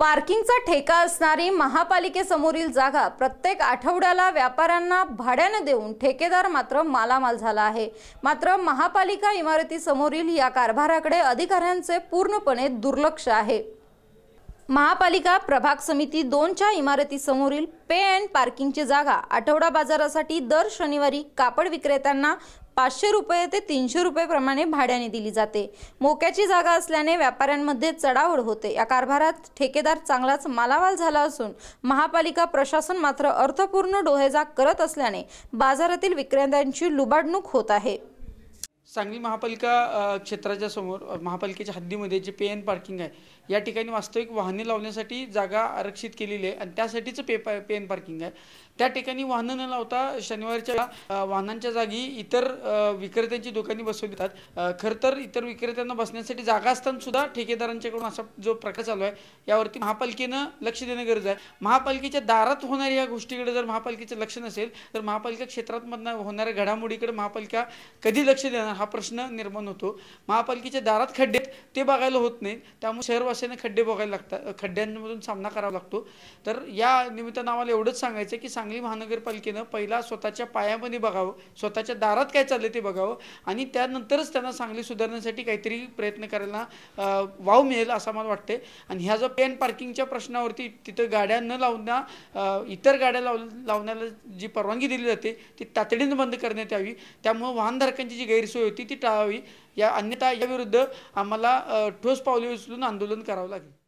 पार्किंगचा ठेका असणारी महापालिकेसमोरील जागा प्रत्येक आठवड्याला व्यापाऱ्यांना भाड्याने देऊन ठेकेदार मात्र मालामाल झाला आहे मात्र महापालिका इमारतीसमोरील या कारभाराकडे अधिकाऱ्यांचे पूर्णपणे दुर्लक्ष आहे महापालिका प्रभाग समिती दोनच्या इमारतीसमोरील पे अँड पार्किंगची जागा आठवडा बाजारासाठी दर शनिवारी कापड विक्रेत्यांना पाचशे रुपये ते तीनशे रुपये प्रमाणे भाड्याने दिली जाते मोक्याची जागा असल्याने व्यापाऱ्यांमध्ये चढावड होते या कारभारात ठेकेदार चांगलाच मालावाल झाला असून महापालिका प्रशासन मात्र अर्थपूर्ण डोहेजाग करत असल्याने बाजारातील विक्रेत्यांची लुबाडणूक होत आहे सांगली महापालिका क्षेत्राच्या समोर महापालिकेच्या हद्दीमध्ये जे पे एन पार्किंग आहे या ठिकाणी वास्तविक वाहने लावण्यासाठी जागा आरक्षित केलेली आहे आणि त्यासाठीच पे पा पे एन पार्किंग आहे त्या ठिकाणी वाहनं न लावता शनिवारच्या वाहनांच्या जागी इतर विक्रेत्यांची दुकाने बसवतात खरं तर इतर विक्रेत्यांना बसण्यासाठी जागा असताना सुद्धा ठेकेदारांच्याकडून असा जो प्रकार चालू आहे यावरती महापालिकेनं लक्ष देणं गरज आहे महापालिकेच्या दारात होणाऱ्या या गोष्टीकडे जर महापालिकेचं लक्ष नसेल तर महापालिका क्षेत्रात होणाऱ्या घडामोडीकडे महापालिका कधी लक्ष देणार हा प्रश्न निर्माण होतो महापालिकेच्या दारात खड्डे ते बघायला होत नाही त्यामुळे शहरवासियांना खड्डे बघायला लागतात खड्ड्यांमधून सामना करावा लागतो तर या निमित्तानं आम्हाला एवढंच सांगायचं की सांगली महानगरपालिकेनं पहिला स्वतःच्या पायामध्ये बघावं स्वतःच्या दारात काय चाललं ते बघावं आणि त्यानंतरच त्यांना सांगली सुधारण्यासाठी काहीतरी प्रयत्न करायला वाव मिळेल असं मला वाटते आणि ह्या जो पेन पार्किंगच्या प्रश्नावरती तिथं गाड्या न लावण्या इतर गाड्या लाव लावण्याला जी परवानगी दिली जाते ती तातडीनं बंद करण्यात यावी त्यामुळे वाहनधारकांची जी गैरसोय होती ती टाळावी या अन्यथा याविरुद्ध आम्हाला ठोस पावले उचलून आंदोलन करावं लागेल